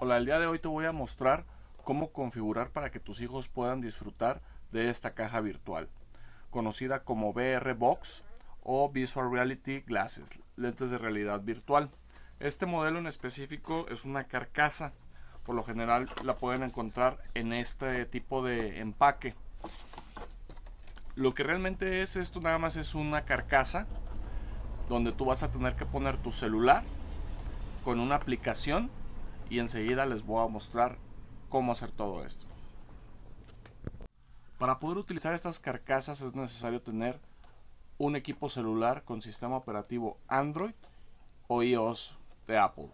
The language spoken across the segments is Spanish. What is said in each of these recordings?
Hola, el día de hoy te voy a mostrar cómo configurar para que tus hijos puedan disfrutar de esta caja virtual, conocida como VR Box o Visual Reality Glasses, lentes de realidad virtual. Este modelo en específico es una carcasa, por lo general la pueden encontrar en este tipo de empaque. Lo que realmente es esto nada más es una carcasa donde tú vas a tener que poner tu celular con una aplicación y enseguida les voy a mostrar cómo hacer todo esto. Para poder utilizar estas carcasas es necesario tener un equipo celular con sistema operativo Android o iOS de Apple.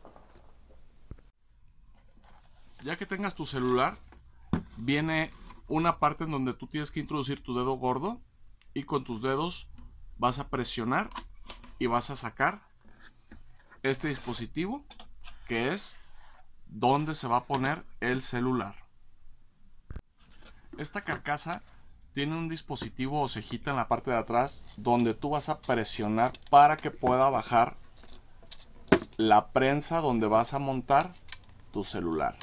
Ya que tengas tu celular, viene una parte en donde tú tienes que introducir tu dedo gordo y con tus dedos vas a presionar y vas a sacar este dispositivo que es dónde se va a poner el celular. Esta carcasa tiene un dispositivo o cejita en la parte de atrás donde tú vas a presionar para que pueda bajar la prensa donde vas a montar tu celular.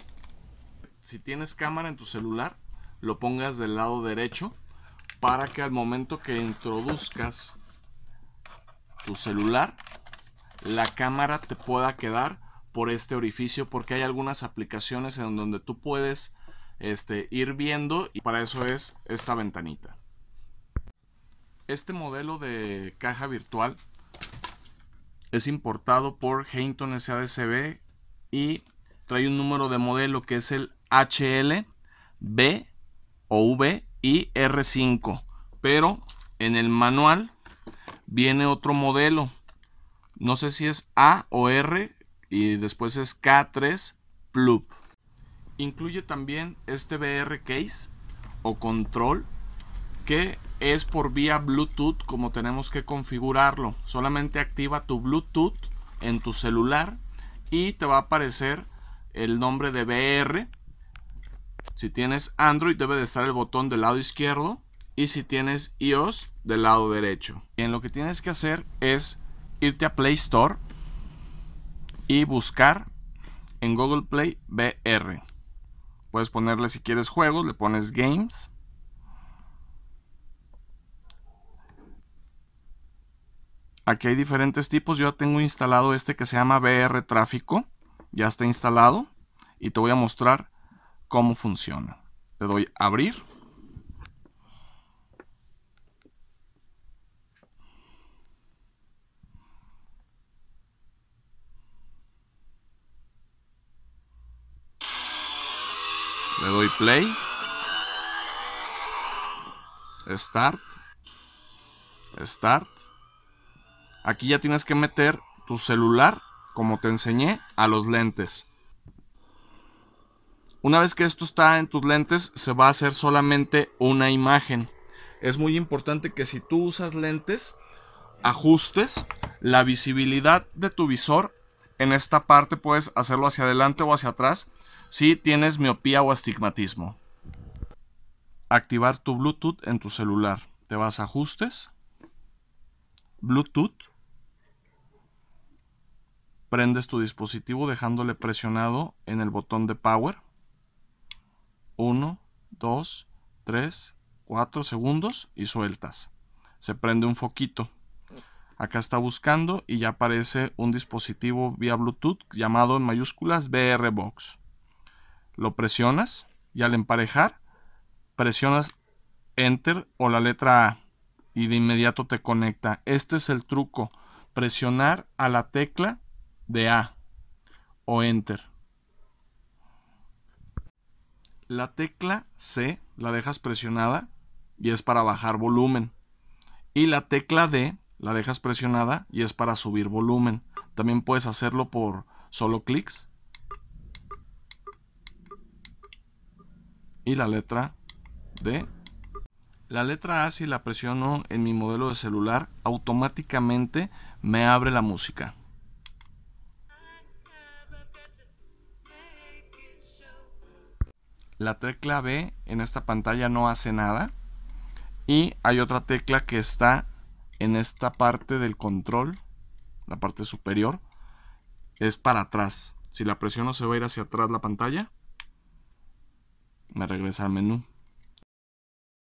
Si tienes cámara en tu celular, lo pongas del lado derecho para que al momento que introduzcas tu celular, la cámara te pueda quedar por este orificio porque hay algunas aplicaciones en donde tú puedes este, ir viendo y para eso es esta ventanita. Este modelo de caja virtual es importado por Heinton SADCB y trae un número de modelo que es el HL, B o V y R5. Pero en el manual viene otro modelo. No sé si es A o R y después es K3 Plup. Incluye también este VR case o control que es por vía Bluetooth como tenemos que configurarlo. Solamente activa tu Bluetooth en tu celular y te va a aparecer el nombre de BR. Si tienes Android debe de estar el botón del lado izquierdo y si tienes iOS del lado derecho. Bien, lo que tienes que hacer es irte a Play Store y buscar en Google Play BR. Puedes ponerle si quieres juegos, le pones games. Aquí hay diferentes tipos. Yo tengo instalado este que se llama VR Tráfico. Ya está instalado y te voy a mostrar cómo funciona. Le doy abrir. Le doy play. Start. Start. Aquí ya tienes que meter tu celular, como te enseñé, a los lentes. Una vez que esto está en tus lentes, se va a hacer solamente una imagen. Es muy importante que si tú usas lentes, ajustes la visibilidad de tu visor. En esta parte puedes hacerlo hacia adelante o hacia atrás si tienes miopía o astigmatismo. Activar tu Bluetooth en tu celular. Te vas a ajustes, Bluetooth, prendes tu dispositivo dejándole presionado en el botón de power. 1, 2, 3, 4 segundos y sueltas. Se prende un foquito. Acá está buscando y ya aparece un dispositivo vía Bluetooth llamado en mayúsculas BR Box lo presionas y al emparejar presionas enter o la letra A y de inmediato te conecta. Este es el truco, presionar a la tecla de A o enter. La tecla C la dejas presionada y es para bajar volumen. Y la tecla D la dejas presionada y es para subir volumen. También puedes hacerlo por solo clics y la letra D. La letra A si la presiono en mi modelo de celular automáticamente me abre la música. La tecla B en esta pantalla no hace nada. Y hay otra tecla que está en esta parte del control, la parte superior, es para atrás. Si la presiono se va a ir hacia atrás la pantalla me regresa al menú